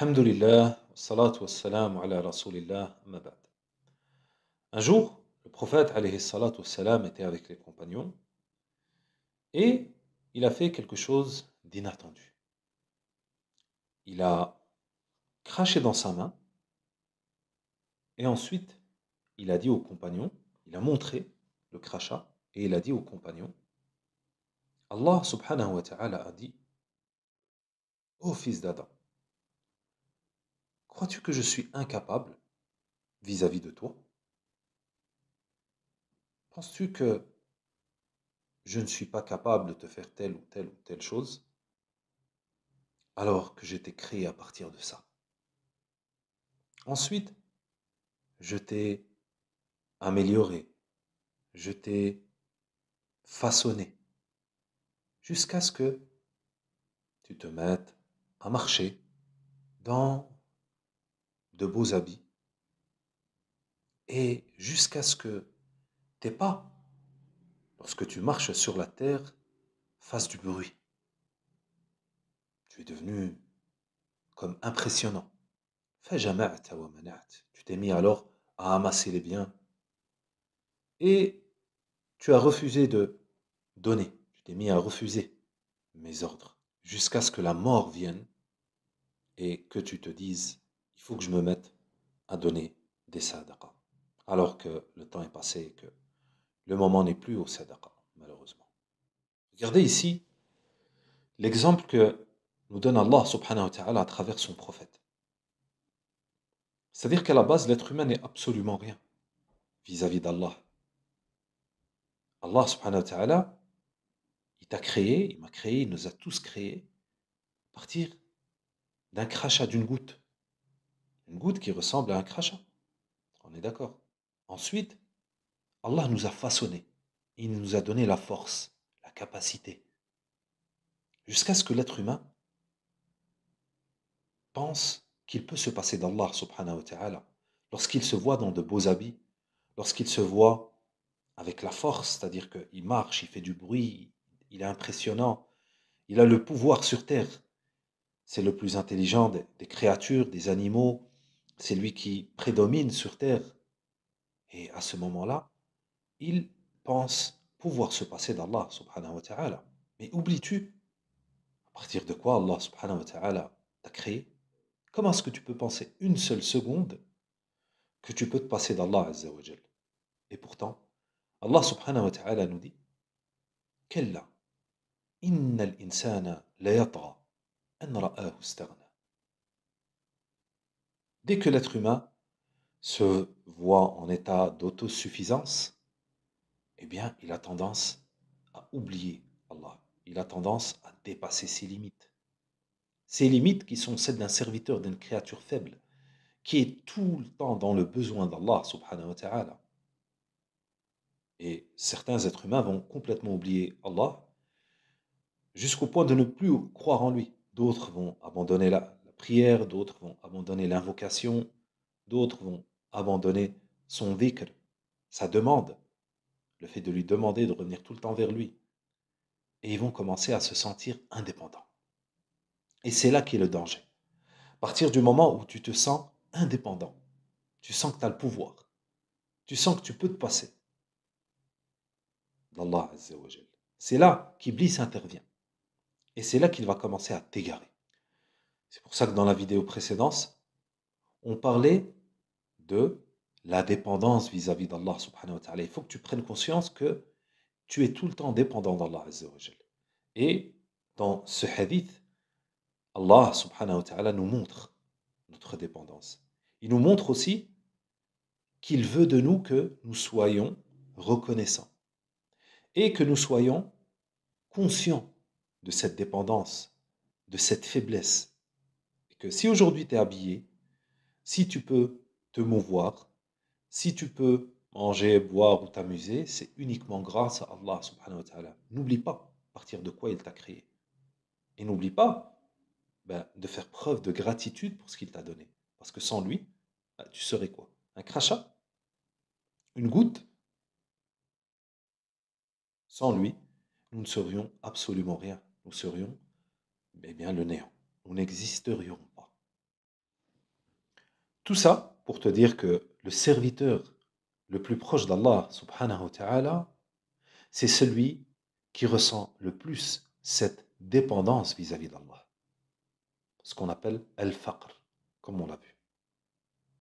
Alhamdulillah, salatu ala rasulillah, Un jour, le prophète alayhi salatu wassalam était avec les compagnons et il a fait quelque chose d'inattendu. Il a craché dans sa main et ensuite il a dit aux compagnons, il a montré le crachat et il a dit aux compagnons Allah subhanahu wa ta'ala a dit oh fils d'Adam, Crois-tu que je suis incapable vis-à-vis de toi Penses-tu que je ne suis pas capable de te faire telle ou telle ou telle chose alors que j'étais créé à partir de ça Ensuite, je t'ai amélioré, je t'ai façonné, jusqu'à ce que tu te mettes à marcher dans de beaux habits, et jusqu'à ce que tes pas, lorsque tu marches sur la terre, fassent du bruit. Tu es devenu comme impressionnant. Fais jamais Tu t'es mis alors à amasser les biens et tu as refusé de donner. Tu t'es mis à refuser mes ordres jusqu'à ce que la mort vienne et que tu te dises il faut que je me mette à donner des sadaqas. Alors que le temps est passé et que le moment n'est plus au sadaqa malheureusement. Regardez ici l'exemple que nous donne Allah subhanahu wa ta'ala à travers son prophète. C'est-à-dire qu'à la base, l'être humain n'est absolument rien vis-à-vis d'Allah. Allah subhanahu wa ta'ala, il t'a créé, il m'a créé, il nous a tous créés à partir d'un crachat d'une goutte. Une goutte qui ressemble à un crachat. On est d'accord. Ensuite, Allah nous a façonnés. Il nous a donné la force, la capacité. Jusqu'à ce que l'être humain pense qu'il peut se passer d'Allah subhanahu wa ta'ala. Lorsqu'il se voit dans de beaux habits, lorsqu'il se voit avec la force, c'est-à-dire qu'il marche, il fait du bruit, il est impressionnant, il a le pouvoir sur terre. C'est le plus intelligent des, créatures, des animaux, c'est lui qui prédomine sur terre. Et à ce moment-là, il pense pouvoir se passer d'Allah Mais oublies-tu à partir de quoi Allah t'a créé Comment est-ce que tu peux penser une seule seconde que tu peux te passer d'Allah Et pourtant, Allah nous dit كلا إن Dès que l'être humain se voit en état d'autosuffisance, eh bien, il a tendance à oublier Allah. Il a tendance à dépasser ses limites. Ses limites qui sont celles d'un serviteur, d'une créature faible, qui est tout le temps dans le besoin d'Allah subhanahu wa ta'ala. Et certains êtres humains vont complètement oublier Allah jusqu'au point de ne plus croire en lui. D'autres vont abandonner la, prière, d'autres vont abandonner l'invocation, d'autres vont abandonner son vikr sa demande, le fait de lui demander de revenir tout le temps vers lui. Et ils vont commencer à se sentir indépendants. Et c'est là qu'est le danger. À partir du moment où tu te sens indépendant, tu sens que tu as le pouvoir, tu sens que tu peux te passer d'Allah C'est là qu'Iblis intervient. Et c'est là qu'il va commencer à t'égarer. C'est pour ça que dans la vidéo précédente, on parlait de la dépendance vis-à-vis d'Allah subhanahu wa ta'ala. Il faut que tu prennes conscience que tu es tout le temps dépendant d'Allah Et dans ce hadith, Allah subhanahu wa ta'ala nous montre notre dépendance. Il nous montre aussi qu'il veut de nous que nous soyons reconnaissants et que nous soyons conscients de cette dépendance, de cette faiblesse que si aujourd'hui tu es habillé, si tu peux te mouvoir, si tu peux manger, boire ou t'amuser, c'est uniquement grâce à Allah subhanahu wa ta'ala. N'oublie pas à partir de quoi il t'a créé. Et n'oublie pas ben, de faire preuve de gratitude pour ce qu'il t'a donné. Parce que sans lui, ben, tu serais quoi Un crachat Une goutte Sans lui, nous ne serions absolument rien. Nous serions eh bien, le néant n'existerions pas. Tout ça pour te dire que le serviteur le plus proche d'Allah subhanahu wa ta'ala, c'est celui qui ressent le plus cette dépendance vis-à-vis d'Allah. Ce qu'on appelle al-faqr, comme on l'a vu.